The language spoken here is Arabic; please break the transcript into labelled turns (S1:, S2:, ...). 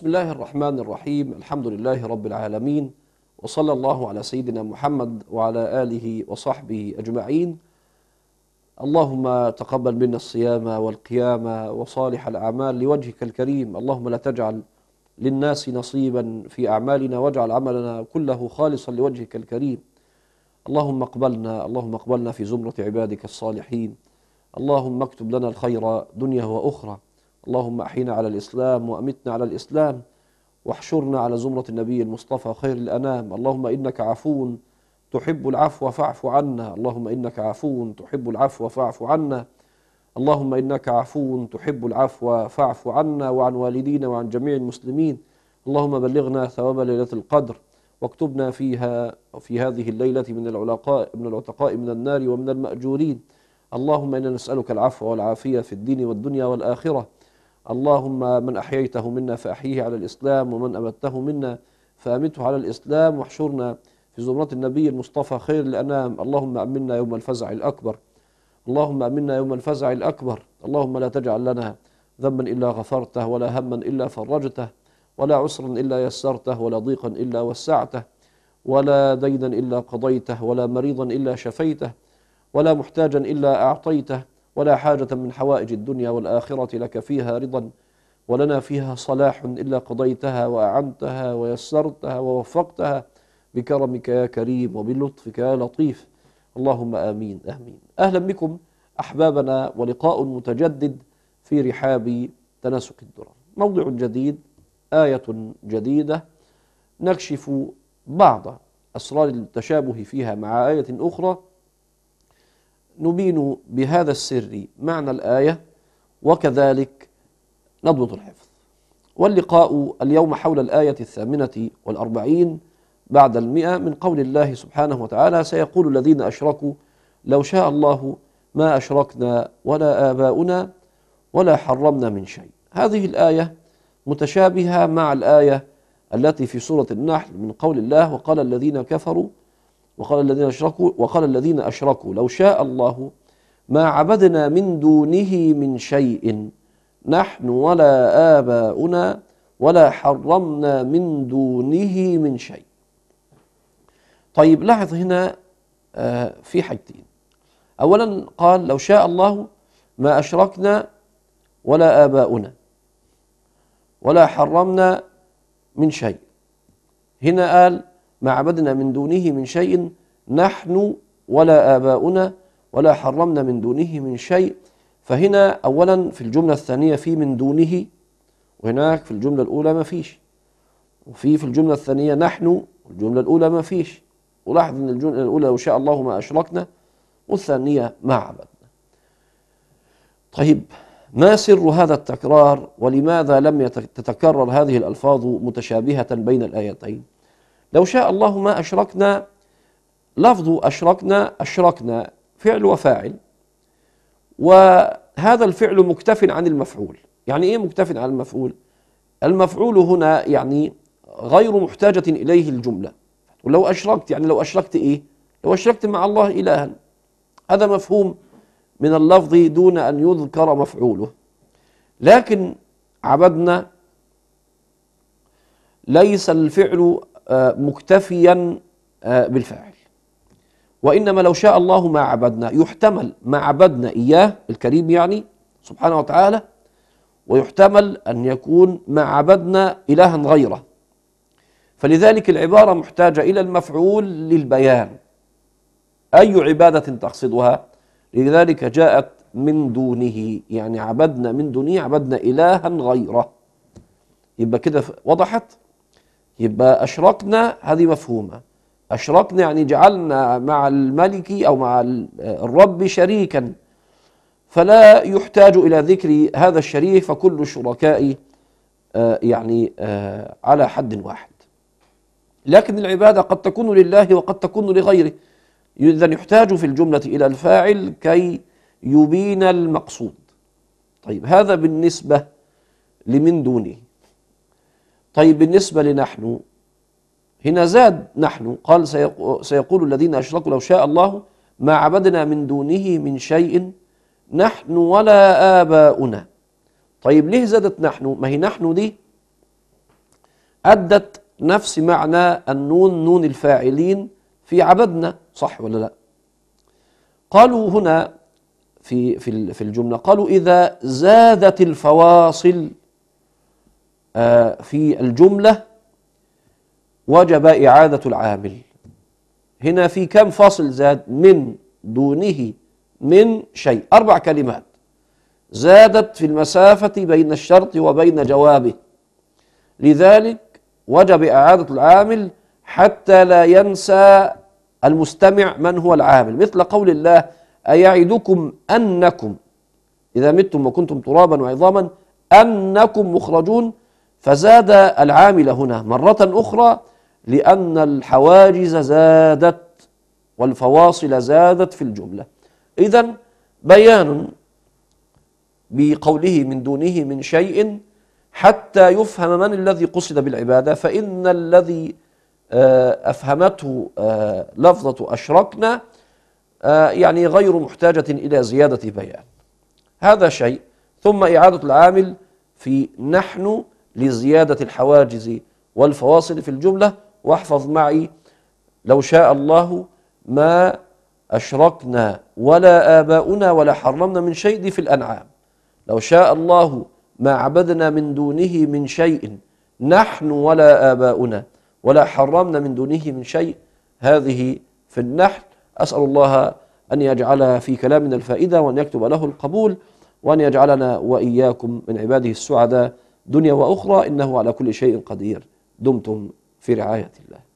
S1: بسم الله الرحمن الرحيم الحمد لله رب العالمين وصلى الله على سيدنا محمد وعلى آله وصحبه أجمعين اللهم تقبل منا الصيام والقيام وصالح الأعمال لوجهك الكريم اللهم لا تجعل للناس نصيبا في أعمالنا واجعل عملنا كله خالصا لوجهك الكريم اللهم اقبلنا اللهم اقبلنا في زمرة عبادك الصالحين اللهم اكتب لنا الخير دنيا وأخرى اللهم أحينا على الإسلام وأمتنا على الإسلام واحشرنا على زمرة النبي المصطفى خير الأنام اللهم إنك عفو تحب العفو فاعف عنا اللهم إنك عفو تحب العفو فاعف عنا اللهم إنك عفو تحب العفو فاعف عنا وعن والدينا وعن جميع المسلمين اللهم بلغنا ثواب ليلة القدر واكتبنا فيها في هذه الليلة من العلقاء من العتقاء من النار ومن المأجورين اللهم إنا نسألك العفو والعافية في الدين والدنيا والآخرة اللهم من أحييته منا فأحيه على الإسلام ومن أمته منا فأمته على الإسلام واحشرنا في زمرة النبي المصطفى خير الأنام اللهم أمنا يوم الفزع الأكبر اللهم أمنا يوم الفزع الأكبر اللهم لا تجعل لنا ذنبا إلا غفرته ولا هما إلا فرجته ولا عسرا إلا يسرته ولا ضيقا إلا وسعته ولا دينا إلا قضيته ولا مريضا إلا شفيته ولا محتاجا إلا أعطيته ولا حاجة من حوائج الدنيا والآخرة لك فيها رضا ولنا فيها صلاح إلا قضيتها وأعنتها ويسرتها ووفقتها بكرمك يا كريم وبلطفك يا لطيف اللهم آمين آمين أهلا بكم أحبابنا ولقاء متجدد في رحاب تناسك الدرر موضع جديد آية جديدة نكشف بعض أسرار التشابه فيها مع آية أخرى نبين بهذا السر معنى الآية وكذلك نضبط الحفظ واللقاء اليوم حول الآية الثامنة والأربعين بعد المئة من قول الله سبحانه وتعالى سيقول الذين أشركوا لو شاء الله ما أشركنا ولا آباؤنا ولا حرمنا من شيء هذه الآية متشابهة مع الآية التي في سورة النحل من قول الله وقال الذين كفروا وقال الذين أشركوا وقال الذين أشركوا لو شاء الله ما عبدنا من دونه من شيء نحن ولا آباؤنا ولا حرمنا من دونه من شيء طيب لاحظ هنا آه، في حاجتين أولا قال لو شاء الله ما أشركنا ولا آباؤنا ولا حرمنا من شيء هنا قال ما عبدنا من دونه من شيء نحن ولا آباؤنا ولا حرمنا من دونه من شيء فهنا أولا في الجملة الثانية في من دونه وهناك في الجملة الأولى ما فيش وفي في الجملة الثانية نحن والجملة الأولى ما فيش ولاحظ أن الجملة الأولى وشاء الله ما أشركنا والثانية ما عبدنا طيب ما سر هذا التكرار ولماذا لم تتكرر هذه الألفاظ متشابهة بين الآيتين لو شاء الله ما أشركنا لفظ أشركنا أشركنا فعل وفاعل وهذا الفعل مكتف عن المفعول يعني إيه مكتف عن المفعول؟ المفعول هنا يعني غير محتاجة إليه الجملة ولو أشركت يعني لو أشركت إيه؟ لو أشركت مع الله إلها هذا مفهوم من اللفظ دون أن يذكر مفعوله لكن عبدنا ليس الفعل آه، مكتفيا آه، بالفاعل وإنما لو شاء الله ما عبدنا يحتمل ما عبدنا إياه الكريم يعني سبحانه وتعالى ويحتمل أن يكون ما عبدنا إلها غيره فلذلك العبارة محتاجة إلى المفعول للبيان أي عبادة تقصدها لذلك جاءت من دونه يعني عبدنا من دونه عبدنا إلها غيره يبقى كده وضحت يبقى أشركنا هذه مفهومة أشركنا يعني جعلنا مع الملك أو مع الرب شريكا فلا يحتاج إلى ذكر هذا الشريك فكل الشركاء آه، يعني آه، على حد واحد لكن العبادة قد تكون لله وقد تكون لغيره إذا يحتاج في الجملة إلى الفاعل كي يبين المقصود طيب هذا بالنسبة لمن دونه طيب بالنسبة لنحن هنا زاد نحن قال سيقول الذين أشركوا لو شاء الله ما عبدنا من دونه من شيء نحن ولا آباؤنا طيب ليه زادت نحن ما هي نحن دي أدت نفس معنى النون نون الفاعلين في عبدنا صح ولا لا قالوا هنا في في في الجمله قالوا اذا زادت الفواصل آه، في الجملة وجب إعادة العامل هنا في كم فاصل زاد من دونه من شيء أربع كلمات زادت في المسافة بين الشرط وبين جوابه لذلك وجب إعادة العامل حتى لا ينسى المستمع من هو العامل مثل قول الله أيعدكم أنكم إذا متم وكنتم ترابا وعظاما أنكم مخرجون فزاد العامل هنا مرة أخرى لأن الحواجز زادت والفواصل زادت في الجملة إذا بيان بقوله من دونه من شيء حتى يفهم من الذي قصد بالعبادة فإن الذي آه، أفهمته آه، لفظة أشركنا آه، يعني غير محتاجة إلى زيادة بيان هذا شيء ثم إعادة العامل في نحن لزيادة الحواجز والفواصل في الجملة واحفظ معي لو شاء الله ما أشركنا ولا آباؤنا ولا حرمنا من شيء دي في الأنعام لو شاء الله ما عبدنا من دونه من شيء نحن ولا آباؤنا ولا حرمنا من دونه من شيء هذه في النحل أسأل الله أن يجعل في كلامنا الفائدة وأن يكتب له القبول وأن يجعلنا وإياكم من عباده السعداء دنيا واخرى انه على كل شيء قدير دمتم في رعايه الله